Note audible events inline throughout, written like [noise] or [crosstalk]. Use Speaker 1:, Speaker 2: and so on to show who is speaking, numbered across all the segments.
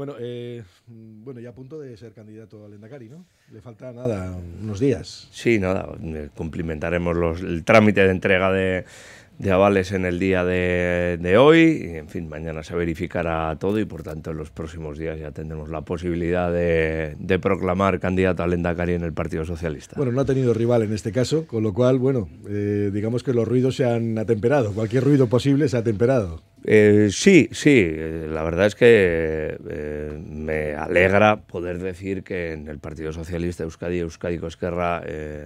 Speaker 1: Bueno, eh, bueno, ya a punto de ser candidato al Endacari, ¿no? Le falta nada, unos
Speaker 2: días. Sí, nada, eh, cumplimentaremos el trámite de entrega de, de avales en el día de, hoy. Y, en fin, mañana se verificará todo y por tanto en los próximos días ya tendremos la posibilidad de, proclamar candidato a Lendakari en el Partido Socialista.
Speaker 1: Bueno, no ha tenido rival en este caso, con lo cual, bueno, eh, digamos que los ruidos se han atemperado. Cualquier ruido posible se ha atemperado.
Speaker 2: Eh, sí, sí, la verdad es que eh, me alegra poder decir que en el Partido Socialista Euskadi y Euskadi Cosquerra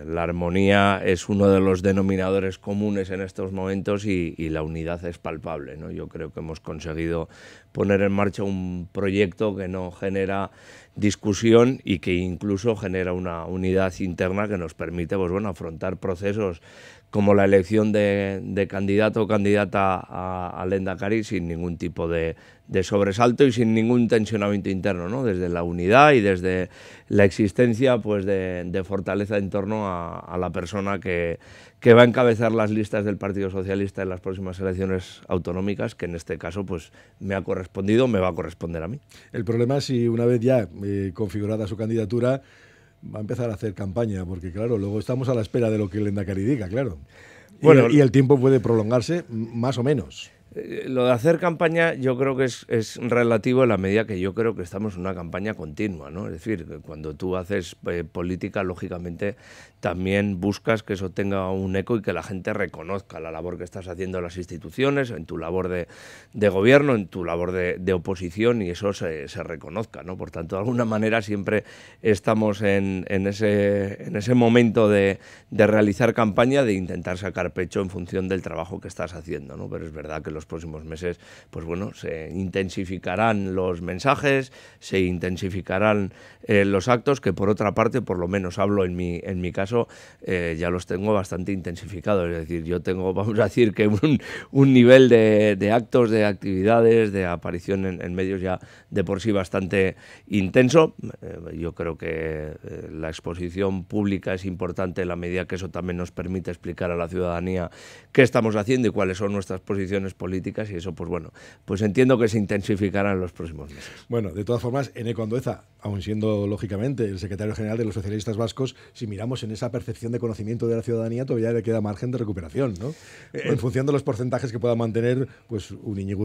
Speaker 2: la armonía es uno de los denominadores comunes en estos momentos y, la unidad es palpable. ¿no? Yo creo que hemos conseguido poner en marcha un proyecto que no genera discusión y que incluso genera una unidad interna que nos permite pues bueno, afrontar procesos como la elección de, candidato o candidata a, Lenda Cari sin ningún tipo de, sobresalto y sin ningún tensionamiento interno, ¿no? desde la unidad y desde la existencia pues, de, fortaleza en torno a, la persona que, va a encabezar las listas del Partido Socialista en las próximas elecciones autonómicas, que en este caso pues, me ha correspondido, me va a corresponder a mí.
Speaker 1: El problema es si una vez ya eh, configurada su candidatura, va a empezar a hacer campaña, porque claro, luego estamos a la espera de lo que el Endacari diga, claro. Bueno, y, el tiempo puede prolongarse más o menos.
Speaker 2: Eh, lo de hacer campaña yo creo que es, relativo a la medida que yo creo que estamos en una campaña continua, ¿no? Es decir, cuando tú haces eh, política, lógicamente también buscas que eso tenga un eco y que la gente reconozca la labor que estás haciendo en las instituciones, en tu labor de, gobierno, en tu labor de, oposición y eso se, reconozca. ¿no? Por tanto, de alguna manera siempre estamos en, ese, en ese, momento de, realizar campaña, de intentar sacar pecho en función del trabajo que estás haciendo. ¿no? Pero es verdad que en los próximos meses pues bueno, se intensificarán los mensajes, se intensificarán eh, los actos, que por otra parte, por lo menos hablo en mi, en mi caso, eh, ya los tengo bastante intensificados. Es decir, yo tengo, [laughs] vamos a decir, que un, nivel de, actos, de actividades, de aparición en, medios ya de por sí bastante intenso. Eh, yo creo que eh, la exposición pública es importante en la medida que eso también nos permite explicar a la ciudadanía qué estamos haciendo y cuáles son nuestras posiciones políticas y eso, pues bueno, pues entiendo que se intensificará en los próximos meses.
Speaker 1: Bueno, de todas formas, en esa aún siendo lógicamente el secretario general de los socialistas vascos, si miramos en esa percepción de conocimiento de la ciudadanía todavía le queda margen de recuperación, ¿no? Eh, en función de los porcentajes que pueda mantener pues, un Iñigo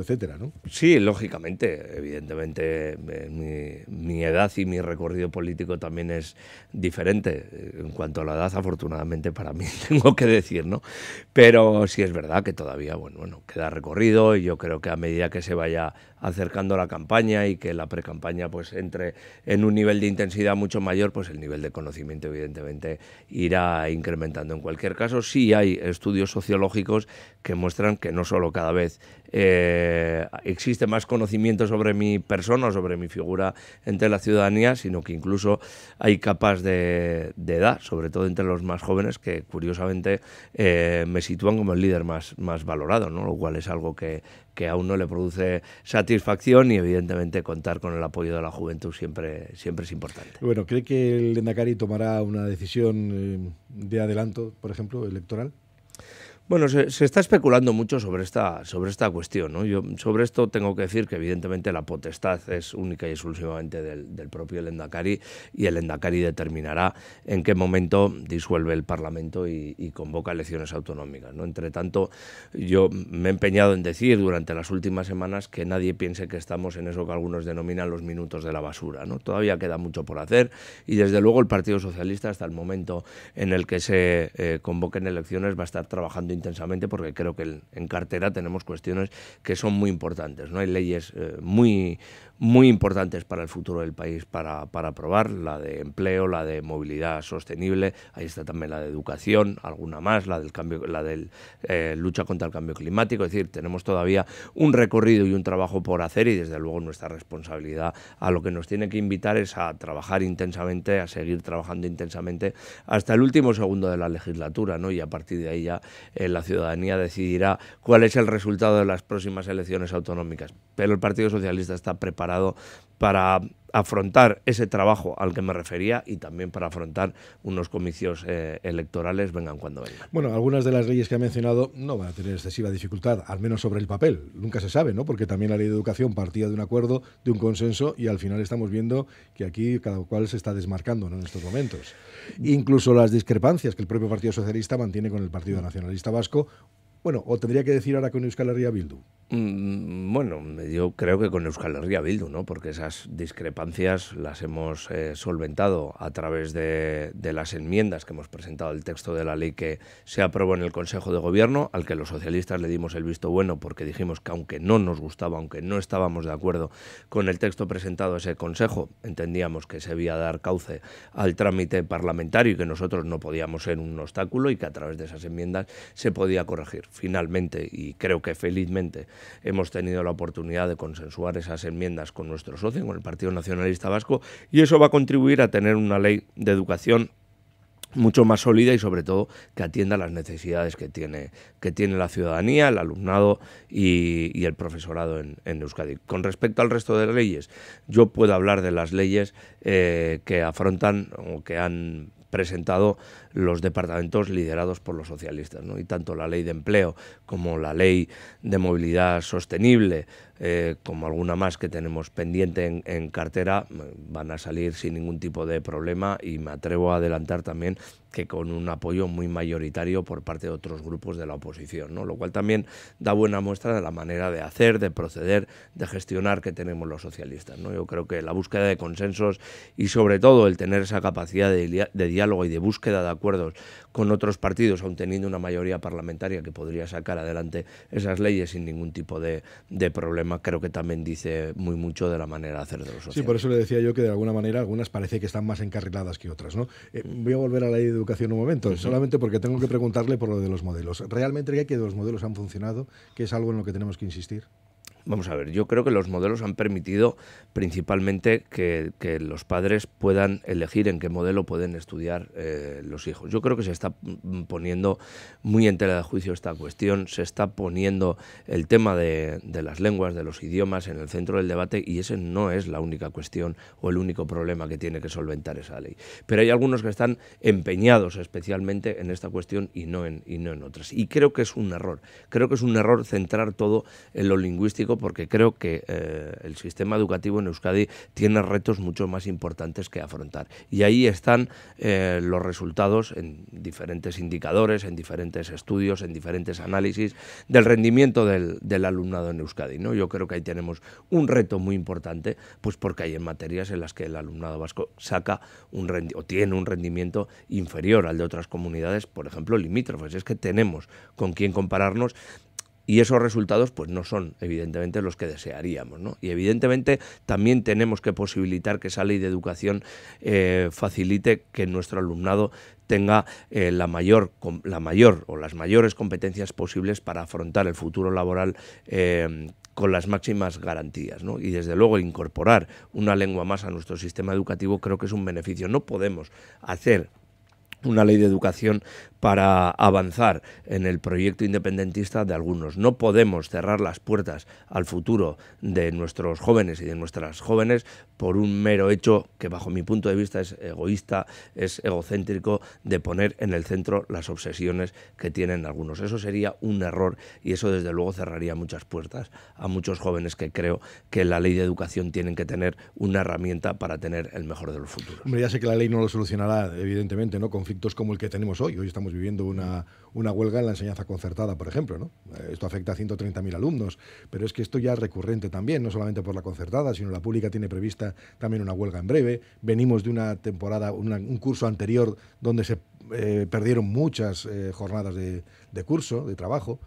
Speaker 1: etcétera, ¿no?
Speaker 2: Sí, lógicamente. Evidentemente, eh, mi, edad y mi recorrido político también es diferente. Eh, en cuanto a la edad, afortunadamente para mí, [laughs] tengo que decir, ¿no? Pero sí es verdad que todavía, bueno, bueno queda recorrido y yo creo que a medida que se vaya acercando la campaña y que la precampaña pues entre en un nivel de intensidad mucho mayor, pues el nivel de conocimiento evidentemente irá incrementando. En cualquier caso, sí hay estudios sociológicos que muestran que no solo cada vez eh, existe más conocimiento sobre mi persona, sobre mi figura entre la ciudadanía, sino que incluso hay capas de, edad, sobre todo entre los más jóvenes, que curiosamente eh, me sitúan como el líder más, más valorado, ¿no? lo cual es algo que, que a uno le produce satisfacción y evidentemente contar con el apoyo de la juventud siempre, siempre es importante.
Speaker 1: Bueno, ¿cree que el Endacari tomará una decisión eh, de adelanto, por ejemplo, electoral? Bueno, se, está
Speaker 2: especulando mucho sobre esta, sobre esta cuestión. ¿no? Yo sobre esto tengo que decir que evidentemente la potestad es única y exclusivamente del, propio Endacari y el Endacari determinará en qué momento disuelve el Parlamento y, convoca elecciones autonómicas. ¿no? Entre tanto, yo me he empeñado en decir durante las últimas semanas que nadie piense que estamos en eso que algunos denominan los minutos de la basura. ¿no? Todavía queda mucho por hacer y desde luego el Partido Socialista hasta el momento en el que se eh, convoquen elecciones va a estar trabajando intensamente porque creo que en cartera tenemos cuestiones que son muy importantes. ¿no? Hay leyes eh, muy, muy importantes para el futuro del país para, para aprobar, la de empleo, la de movilidad sostenible, ahí está también la de educación, alguna más, la del cambio, la del eh, lucha contra el cambio climático, es decir, tenemos todavía un recorrido y un trabajo por hacer y desde luego nuestra responsabilidad a lo que nos tiene que invitar es a trabajar intensamente, a seguir trabajando intensamente hasta el último segundo de la legislatura, ¿no? Y a partir de ahí ya eh, la ciudadanía decidirá cuál es el resultado de las próximas elecciones autonómicas. Pero el Partido Socialista está preparado para afrontar ese trabajo al que me refería y también para afrontar unos comicios eh, electorales, vengan cuando vengan.
Speaker 1: Bueno, algunas de las leyes que ha mencionado no van a tener excesiva dificultad, al menos sobre el papel. Nunca se sabe, ¿no? Porque también la ley de educación partía de un acuerdo, de un consenso y al final estamos viendo que aquí cada cual se está desmarcando en estos momentos. Incluso las discrepancias que el propio Partido Socialista mantiene con el Partido Nacionalista Vasco bueno, o tendría que decir ahora con Euskal Herria Bildu.
Speaker 2: Mm, bueno, yo creo que con Euskal Herria Bildu, ¿no? Porque esas discrepancias las hemos eh, solventado a través de, las enmiendas que hemos presentado al texto de la ley que se aprobó en el Consejo de Gobierno, al que los socialistas le dimos el visto bueno porque dijimos que aunque no nos gustaba, aunque no estábamos de acuerdo con el texto presentado a ese Consejo, entendíamos que se había dar cauce al trámite parlamentario y que nosotros no podíamos ser un obstáculo y que a través de esas enmiendas se podía corregir finalmente, y creo que felizmente, hemos tenido la oportunidad de consensuar esas enmiendas con nuestro socio, con el Partido Nacionalista Vasco, y eso va a contribuir a tener una ley de educación mucho más sólida y sobre todo que atienda las necesidades que tiene, que tiene la ciudadanía, el alumnado y, el profesorado en, Euskadi. Con respecto al resto de leyes, yo puedo hablar de las leyes eh, que afrontan o que han presentado los departamentos liderados por los socialistas. ¿no? Y tanto la ley de empleo como la ley de movilidad sostenible, eh, como alguna más que tenemos pendiente en, cartera, van a salir sin ningún tipo de problema y me atrevo a adelantar también que con un apoyo muy mayoritario por parte de otros grupos de la oposición, ¿no? lo cual también da buena muestra de la manera de hacer, de proceder, de gestionar que tenemos los socialistas. ¿no? Yo creo que la búsqueda de consensos y sobre todo el tener esa capacidad de, diálogo y de búsqueda de acuerdos con otros partidos, aun teniendo una mayoría parlamentaria que podría sacar adelante esas leyes sin ningún tipo de problema creo que también dice muy mucho de la manera de hacer de
Speaker 1: los Sí, por eso le decía yo que de alguna manera algunas parece que están más encarriladas que otras. ¿no? Eh, voy a volver a la ley de educación un momento, solamente porque tengo que preguntarle por lo de los modelos. ¿Realmente cree que los modelos han funcionado? ¿Que es algo en lo que tenemos que insistir?
Speaker 2: vamos a ver, yo creo que los modelos han permitido principalmente que, los padres puedan elegir en qué modelo pueden estudiar eh, los hijos. Yo creo que se está poniendo muy en tela de juicio esta cuestión, se está poniendo el tema de, las lenguas, de los idiomas en el centro del debate y ese no es la única cuestión o el único problema que tiene que solventar esa ley. Pero hay algunos que están empeñados especialmente en esta cuestión y no y no en otras. Y creo que es un error. Creo que es un error centrar todo en lo lingüístico porque creo que eh, el sistema educativo en Euskadi tiene retos mucho más importantes que afrontar. Y ahí están eh, los resultados en diferentes indicadores, en diferentes estudios, en diferentes análisis del rendimiento del, alumnado en Euskadi. ¿no? Yo creo que ahí tenemos un reto muy importante, pues porque hay en materias en las que el alumnado vasco saca un o tiene un rendimiento inferior al de otras comunidades, por ejemplo, limítrofes. Es que tenemos con quién compararnos y esos resultados pues no son evidentemente los que desearíamos. Y evidentemente también tenemos que posibilitar que esa ley de educación eh, facilite que nuestro alumnado tenga eh, la, mayor, la mayor o las mayores competencias posibles para afrontar el futuro laboral eh, con las máximas garantías. Y desde luego incorporar una lengua más a nuestro sistema educativo creo que es un beneficio. No podemos hacer una ley de educación para avanzar en el proyecto independentista de algunos. No podemos cerrar las puertas al futuro de nuestros jóvenes y de nuestras jóvenes por un mero hecho que bajo mi punto de vista es egoísta, es egocéntrico, de poner en el centro las obsesiones que tienen algunos. Eso sería un error y eso desde luego cerraría muchas puertas a muchos jóvenes que creo que la ley de educación tienen que tener una herramienta para tener el mejor de los futuros.
Speaker 1: Hombre, ya sé que la ley no lo solucionará, evidentemente, ¿no? Con como el que tenemos hoy. Hoy estamos viviendo una, una huelga en la enseñanza concertada, por ejemplo. ¿no? Esto afecta a 130.000 alumnos, pero es que esto ya es recurrente también, no solamente por la concertada, sino la pública tiene prevista también una huelga en breve. Venimos de una temporada, un curso anterior donde se eh, perdieron muchas eh, jornadas de, de curso, de trabajo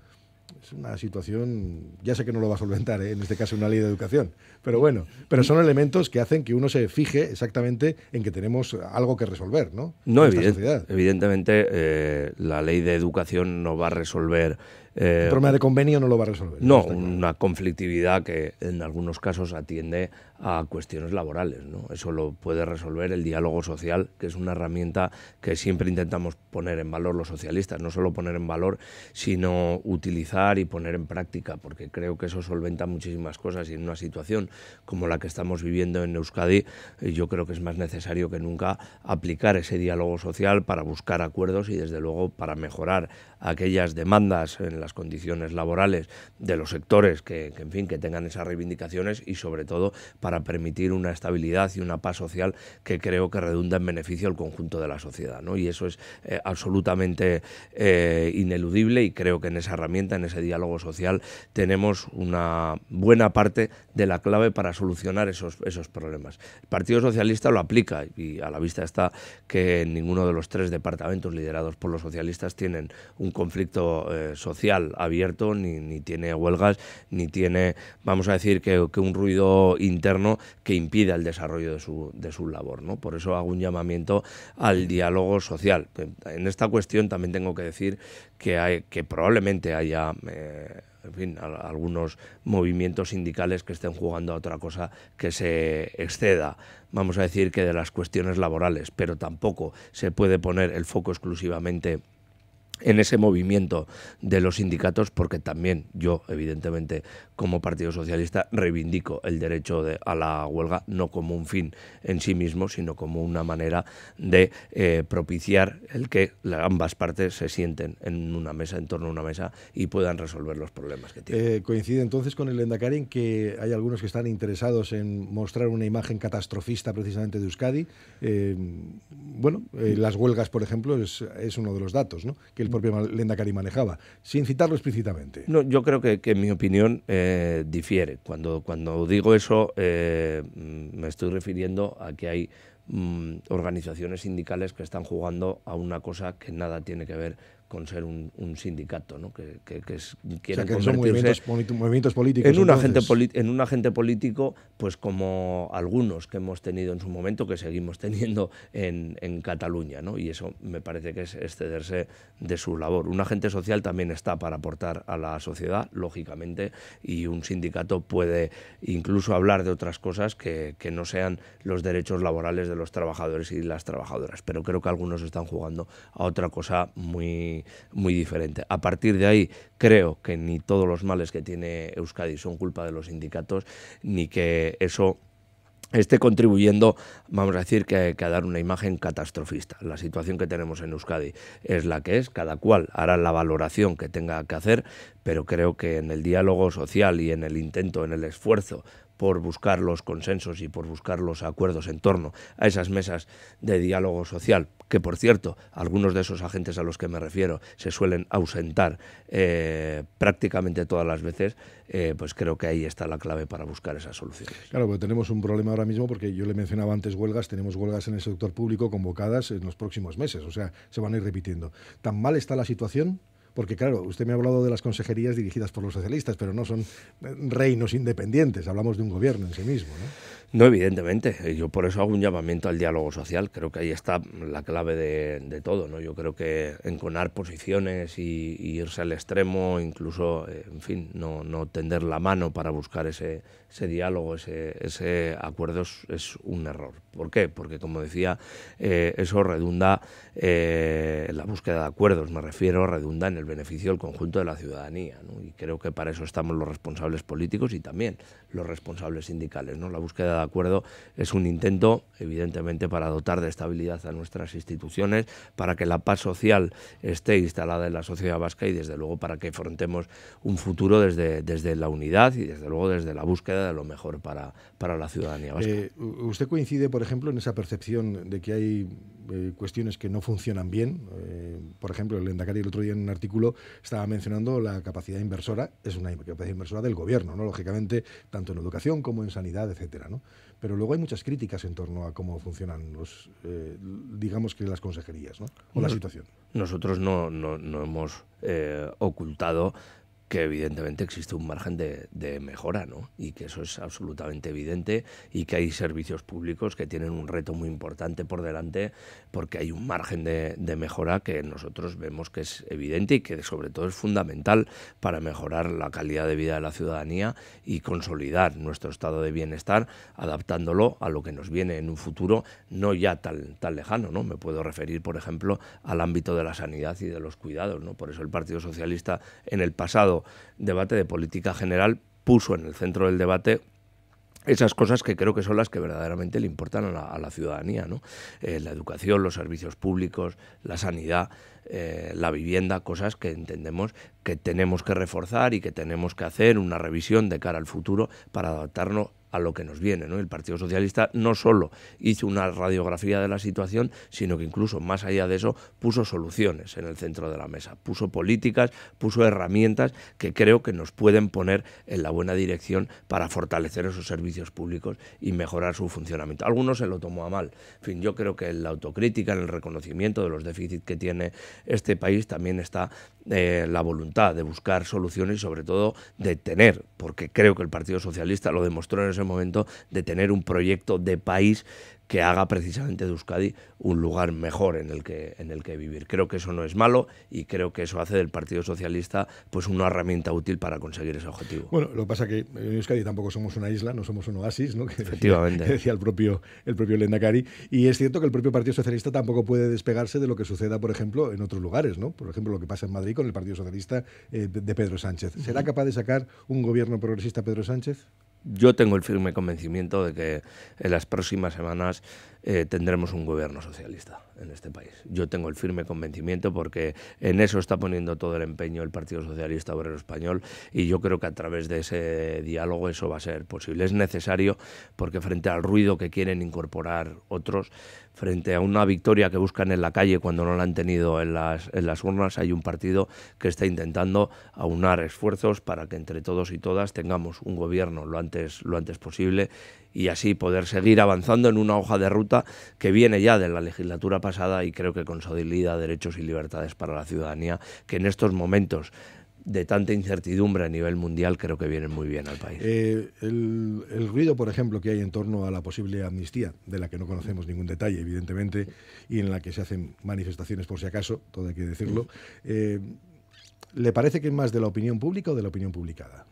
Speaker 1: es una situación, ya sé que no lo va a solventar, ¿eh? en este caso una ley de educación, pero bueno, pero son elementos que hacen que uno se fije exactamente en que tenemos algo que resolver, ¿no?
Speaker 2: No, evidentemente eh, la ley de educación no va a resolver eh, el problema de convenio no lo va a resolver. No, una conflictividad que en algunos casos atiende a cuestiones laborales. ¿no? Eso lo puede resolver el diálogo social, que es una herramienta que siempre intentamos poner en valor los socialistas. No solo poner en valor, sino utilizar y poner en práctica, porque creo que eso solventa muchísimas cosas y en una situación como la que estamos viviendo en Euskadi, eh, yo creo que es más necesario que nunca aplicar ese diálogo social para buscar acuerdos y desde luego para mejorar aquellas demandas en las condiciones laborales de los sectores que, en fin, que tengan esas reivindicaciones y sobre todo para permitir una estabilidad y una paz social que creo que redunda en beneficio al conjunto de la sociedad. Y eso es eh, absolutamente eh, ineludible y creo que en esa herramienta, en ese diálogo social, tenemos una buena parte de la clave para solucionar esos, esos problemas. El Partido Socialista lo aplica y a la vista está que ninguno de los tres departamentos liderados por los socialistas tienen un conflicto eh, social abierto, ni, tiene huelgas, ni tiene, vamos a decir, que, un ruido interno que impida el desarrollo de su, labor. ¿no? Por eso hago un llamamiento al diálogo social. Pues, en esta cuestión también tengo que decir que, hay, que probablemente haya... Eh, en fin, algunos movimientos sindicales que estén jugando a otra cosa que se exceda, vamos a decir que de las cuestiones laborales, pero tampoco se puede poner el foco exclusivamente en ese movimiento de los sindicatos, porque también yo, evidentemente, como Partido Socialista, reivindico el derecho de, a la huelga, no como un fin en sí mismo, sino como una manera de eh, propiciar el que ambas partes se sienten en una mesa, en torno a una mesa, y puedan resolver los problemas
Speaker 1: que tienen. Eh, coincide entonces con el Endacari que hay algunos que están interesados en mostrar una imagen catastrofista precisamente de Euskadi. Eh, bueno, las huelgas, por ejemplo, es, uno de los datos, ¿no? Que Lenda Cari manejaba, sin citarlo explícitamente.
Speaker 2: No, yo creo que, mi opinión eh, difiere. Cuando, cuando digo eso, eh, me estoy refiriendo a que hay mm, organizaciones sindicales que están jugando a una cosa que nada tiene que ver con ser un, sindicato, que, que, quieren convertirse movimientos, políticos. En un, agente político, pues como algunos que hemos tenido en su momento, que seguimos teniendo en, Cataluña, ¿no? y eso me parece que es excederse de su labor. Un agente social también está para aportar a la sociedad, lógicamente, y un sindicato puede incluso hablar de otras cosas que, que no sean los derechos laborales de los trabajadores y las trabajadoras, pero creo que algunos están jugando a otra cosa muy muy, diferente. A partir de ahí, creo que ni todos los males que tiene Euskadi son culpa de los sindicatos, ni que eso esté contribuyendo, vamos a decir, que, que, a dar una imagen catastrofista. La situación que tenemos en Euskadi es la que es, cada cual hará la valoración que tenga que hacer, pero creo que en el diálogo social y en el intento, en el esfuerzo por buscar los consensos y por buscar los acuerdos en torno a esas mesas de diálogo social, que por cierto, algunos de esos agentes a los que me refiero se suelen ausentar eh, prácticamente todas las veces, eh, pues creo que ahí está la clave para buscar esas soluciones.
Speaker 1: Claro, pero tenemos un problema ahora mismo porque yo le mencionaba antes huelgas, tenemos huelgas en el sector público convocadas en los próximos meses, o sea, se van a ir repitiendo. ¿Tan mal está la situación? Porque claro, usted me ha hablado de las consejerías dirigidas por los socialistas, pero no son reinos independientes, hablamos de un gobierno en sí mismo. ¿no?
Speaker 2: No, evidentemente. Eh, yo por eso hago un llamamiento al diálogo social. Creo que ahí está la clave de, todo. ¿no? Yo creo que enconar posiciones y, irse al extremo, incluso, eh, en fin, no, tender la mano para buscar ese, diálogo, ese, acuerdo es, un error. ¿Por qué? Porque, como decía, eh, eso redunda la búsqueda de acuerdos, me refiero, redunda en el beneficio del conjunto de la ciudadanía. Y creo que para eso estamos los responsables políticos y también los responsables sindicales. ¿no? La búsqueda acuerdo es un intento, evidentemente, para dotar de estabilidad a nuestras instituciones, para que la paz social esté instalada en la sociedad vasca y, desde luego, para que afrontemos un futuro desde, desde la unidad y, desde luego, desde la búsqueda de lo mejor para, para la ciudadanía vasca. Eh,
Speaker 1: ¿Usted coincide, por ejemplo, en esa percepción de que hay eh, cuestiones que no funcionan bien? Eh, por ejemplo, el Endacari el otro día en un artículo estaba mencionando la capacidad inversora, es una capacidad inversora del gobierno, ¿no? lógicamente, tanto en educación como en sanidad, etcétera. ¿no? Pero luego hay muchas críticas en torno a cómo funcionan los, eh, digamos que las consejerías, ¿no? O la situación.
Speaker 2: Nosotros no, hemos eh, ocultado que evidentemente existe un margen de, mejora, ¿no? Y que eso es absolutamente evidente y que hay servicios públicos que tienen un reto muy importante por delante porque hay un margen de, mejora que nosotros vemos que es evidente y que sobre todo es fundamental para mejorar la calidad de vida de la ciudadanía y consolidar nuestro estado de bienestar adaptándolo a lo que nos viene en un futuro no ya tan, tan lejano, ¿no? Me puedo referir, por ejemplo, al ámbito de la sanidad y de los cuidados, ¿no? Por eso el Partido Socialista en el pasado debate de política general puso en el centro del debate esas cosas que creo que son las que verdaderamente le importan a la, ciudadanía, eh, la educación, los servicios públicos, la sanidad, eh, la vivienda, cosas que entendemos que tenemos que reforzar y que tenemos que hacer una revisión de cara al futuro para adaptarnos a lo que nos viene. El Partido Socialista no solo hizo una radiografía de la situación, sino que incluso más allá de eso puso soluciones en el centro de la mesa, puso políticas, puso herramientas que creo que nos pueden poner en la buena dirección para fortalecer esos servicios públicos y mejorar su funcionamiento. Algunos se lo tomó a mal. En fin, yo creo que en la autocrítica, en el reconocimiento de los déficits que tiene este país también está eh, la voluntad de buscar soluciones y sobre todo de tener, porque creo que el Partido Socialista lo demostró en ese momento de tener un proyecto de país que haga precisamente de Euskadi un lugar mejor en el que, en el que vivir. Creo que eso no es malo y creo que eso hace del Partido Socialista pues una herramienta útil para conseguir ese objetivo.
Speaker 1: Bueno, lo que pasa es que en Euskadi tampoco somos una isla, no somos un oasis, ¿no? Que Efectivamente. [laughs] Decía, el propio, el propio Lendakari. Y es cierto que el propio Partido Socialista tampoco puede despegarse de lo que suceda, por ejemplo, en otros lugares, ¿no? Por ejemplo, lo que pasa en Madrid con el Partido Socialista eh, de Pedro Sánchez. ¿Será capaz de sacar un gobierno progresista Pedro Sánchez?
Speaker 2: yo tengo el firme convencimiento de que en las próximas semanas eh, tendremos un gobierno socialista en este país. Yo tengo el firme convencimiento porque en eso está poniendo todo el empeño el Partido Socialista Obrero Español y yo creo que a través de ese diálogo eso va a ser posible. Es necesario porque frente al ruido que quieren incorporar otros, frente a una victoria que buscan en la calle cuando no la han tenido en las, en las urnas, hay un partido que está intentando aunar esfuerzos para que entre todos y todas tengamos un gobierno lo antes, lo antes posible y así poder seguir avanzando en una hoja de ruta que viene ya de la legislatura pasada y creo que consolida derechos y libertades para la ciudadanía, que en estos momentos de tanta incertidumbre a nivel mundial creo que vienen muy bien al país.
Speaker 1: Eh, el, ruido, por ejemplo, que hay en torno a la posible amnistía, de la que no conocemos ningún detalle, evidentemente, y en la que se hacen manifestaciones por si acaso, todo hay que decirlo, eh, ¿le parece que es más de la opinión pública o de la opinión publicada?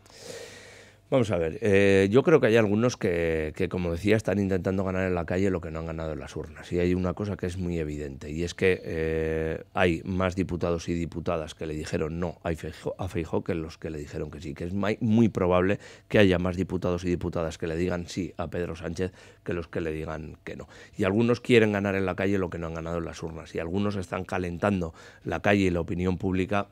Speaker 2: Vamos a ver, eh, yo creo que hay algunos que, como decía, están intentando ganar en la calle lo que no han ganado en las urnas. Y hay una cosa que es muy evidente, y es que eh, hay más diputados y diputadas que le dijeron no a Feijó que los que le dijeron que sí, que es muy probable que haya más diputados y diputadas que le digan sí a Pedro Sánchez que los que le digan que no. Y algunos quieren ganar en la calle lo que no han ganado en las urnas, y algunos están calentando la calle y la opinión pública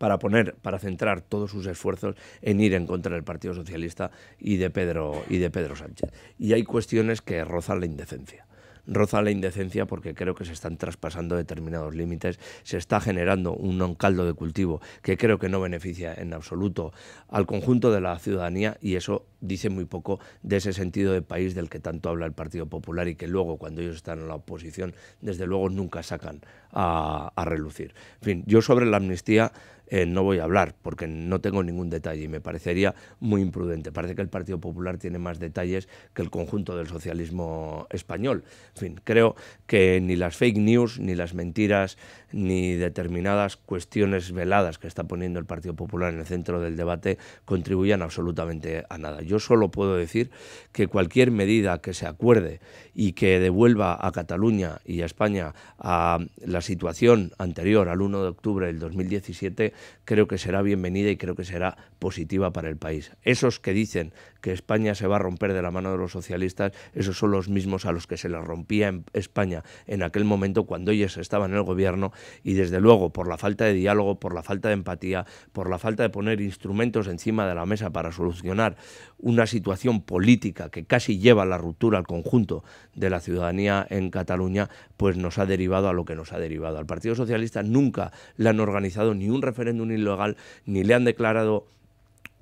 Speaker 2: para poner, para centrar todos sus esfuerzos en ir en contra del Partido Socialista y de Pedro, y de Pedro Sánchez. Y hay cuestiones que rozan la indecencia Rozan la indecencia porque creo que se están traspasando determinados límites, se está generando un caldo de cultivo que creo que no beneficia en absoluto al conjunto de la ciudadanía y eso dice muy poco de ese sentido de país del que tanto habla el Partido Popular y que luego cuando ellos están en la oposición desde luego nunca sacan a, a relucir. En fin, yo sobre la amnistía eh, no voy a hablar porque no tengo ningún detalle y me parecería muy imprudente. Parece que el Partido Popular tiene más detalles que el conjunto del socialismo español. En fin, creo que ni las fake news, ni las mentiras, ni determinadas cuestiones veladas que está poniendo el Partido Popular en el centro del debate contribuyan absolutamente a nada. Yo solo puedo decir que cualquier medida que se acuerde y que devuelva a Cataluña y a España a la situación anterior al 1 de octubre del 2017 creo que será bienvenida y creo que será positiva para el país. Esos que dicen que España se va a romper de la mano de los socialistas, esos son los mismos a los que se les rompía en España en aquel momento cuando ellos estaban en el gobierno y desde luego por la falta de diálogo, por la falta de empatía, por la falta de poner instrumentos encima de la mesa para solucionar una situación política que casi lleva la ruptura al conjunto de la ciudadanía en Cataluña, pues nos ha derivado a lo que nos ha derivado. Al Partido Socialista nunca le han organizado ni un referéndum un ilegal, ni le han declarado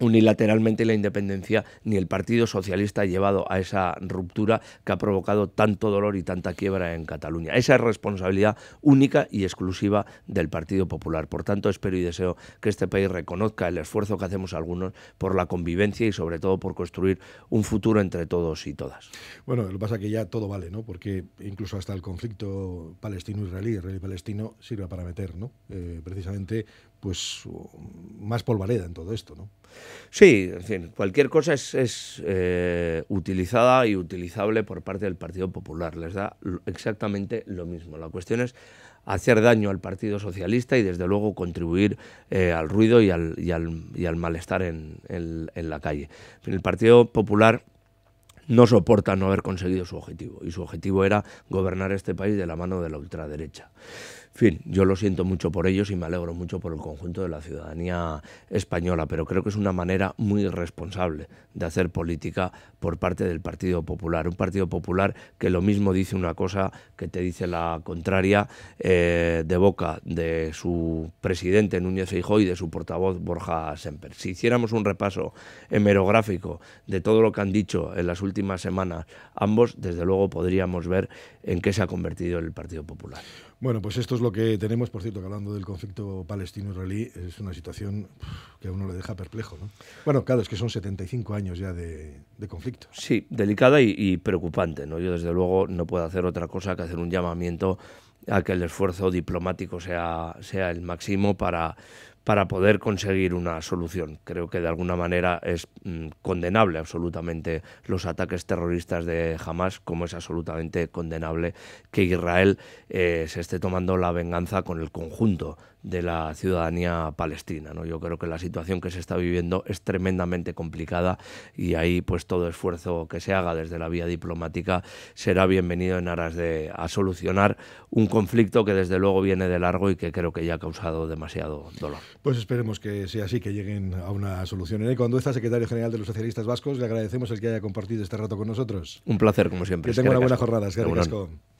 Speaker 2: unilateralmente la independencia ni el Partido Socialista ha llevado a esa ruptura que ha provocado tanto dolor y tanta quiebra en Cataluña. Esa es responsabilidad única y exclusiva del Partido Popular. Por tanto, espero y deseo que este país reconozca el esfuerzo que hacemos algunos por la convivencia y sobre todo por construir un futuro entre todos y todas.
Speaker 1: Bueno, lo que pasa es que ya todo vale, ¿no? Porque incluso hasta el conflicto palestino-israelí, israelí-palestino, sirve para meter, ¿no? Eh, precisamente, pues más polvareda en todo esto, ¿no?
Speaker 2: Sí, en fin, cualquier cosa es, eh, utilizada y utilizable por parte del Partido Popular. Les da exactamente lo mismo. La cuestión es hacer daño al Partido Socialista y desde luego contribuir eh, al ruido y al, malestar en, la calle. El Partido Popular no soporta no haber conseguido su objetivo y su objetivo era gobernar este país de la mano de la ultraderecha fin, yo lo siento mucho por ellos y me alegro mucho por el conjunto de la ciudadanía española, pero creo que es una manera muy responsable de hacer política por parte del Partido Popular. Un Partido Popular que lo mismo dice una cosa que te dice la contraria eh, de boca de su presidente Núñez Eijó y de su portavoz Borja Semper. Si hiciéramos un repaso hemerográfico de todo lo que han dicho en las últimas semanas ambos, desde luego podríamos ver en qué se ha convertido el Partido Popular.
Speaker 1: Bueno, pues esto es lo que tenemos, por cierto, que hablando del conflicto palestino-israelí, es una situación que a uno le deja perplejo. ¿no? Bueno, claro, es que son 75 años ya de, conflicto.
Speaker 2: Sí, delicada y, preocupante. ¿no? Yo, desde luego, no puedo hacer otra cosa que hacer un llamamiento a que el esfuerzo diplomático sea, sea el máximo para, para poder conseguir una solución. Creo que de alguna manera es mm, condenable absolutamente los ataques terroristas de Hamas, como es absolutamente condenable que Israel eh, se esté tomando la venganza con el conjunto de la ciudadanía palestina. Yo creo que la situación que se está viviendo es tremendamente complicada y ahí pues todo esfuerzo que se haga desde la vía diplomática será bienvenido en aras de a solucionar un conflicto que desde luego viene de largo y que creo que ya ha causado demasiado dolor.
Speaker 1: Pues esperemos que sea así, que lleguen a una solución. ¿Eh? cuando esta secretario general de los socialistas vascos, le agradecemos el que haya compartido este rato con nosotros. Un placer, como siempre. Que tenga una buena jornada. Gracias.